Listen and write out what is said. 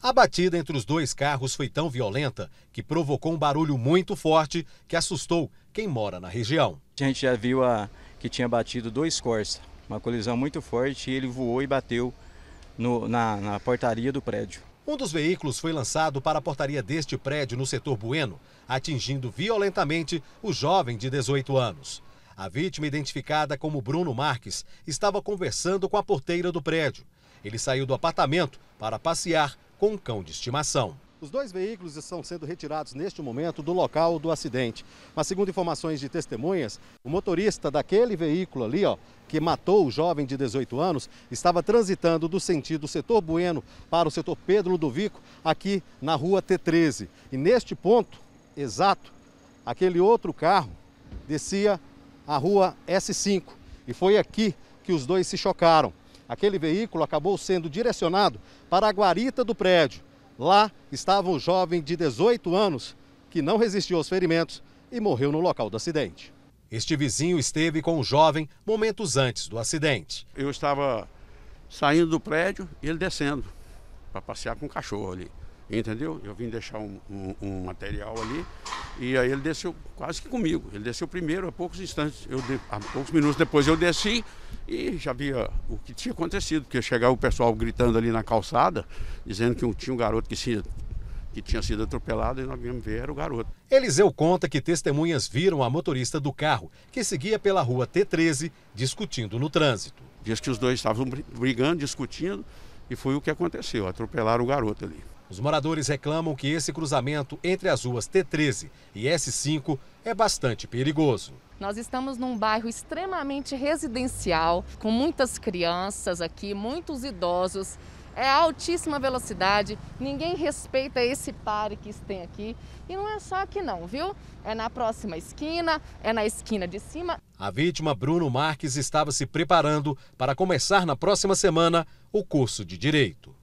A batida entre os dois carros foi tão violenta que provocou um barulho muito forte que assustou quem mora na região. A gente já viu a, que tinha batido dois Corsa, uma colisão muito forte, e ele voou e bateu no, na, na portaria do prédio. Um dos veículos foi lançado para a portaria deste prédio no setor Bueno, atingindo violentamente o jovem de 18 anos. A vítima, identificada como Bruno Marques, estava conversando com a porteira do prédio. Ele saiu do apartamento para passear com um cão de estimação. Os dois veículos estão sendo retirados neste momento do local do acidente. Mas segundo informações de testemunhas, o motorista daquele veículo ali, ó, que matou o jovem de 18 anos, estava transitando do sentido setor Bueno para o setor Pedro Ludovico, aqui na rua T13. E neste ponto exato, aquele outro carro descia a rua S5 e foi aqui que os dois se chocaram. Aquele veículo acabou sendo direcionado para a guarita do prédio. Lá estava um jovem de 18 anos que não resistiu aos ferimentos e morreu no local do acidente. Este vizinho esteve com o jovem momentos antes do acidente. Eu estava saindo do prédio e ele descendo para passear com o cachorro ali, entendeu? Eu vim deixar um, um, um material ali e aí ele desceu quase que comigo. Ele desceu primeiro a poucos instantes. Eu de... a poucos minutos depois eu desci e já via o que tinha acontecido, porque chegava o pessoal gritando ali na calçada, dizendo que tinha um garoto que se que tinha sido atropelado e nós viemos ver era o garoto. Eliseu conta que testemunhas viram a motorista do carro, que seguia pela rua T13, discutindo no trânsito. Diz que os dois estavam brigando, discutindo, e foi o que aconteceu, atropelaram o garoto ali. Os moradores reclamam que esse cruzamento entre as ruas T13 e S5 é bastante perigoso. Nós estamos num bairro extremamente residencial, com muitas crianças aqui, muitos idosos. É altíssima velocidade, ninguém respeita esse pare que tem aqui. E não é só aqui não, viu? É na próxima esquina, é na esquina de cima. A vítima, Bruno Marques, estava se preparando para começar na próxima semana o curso de Direito.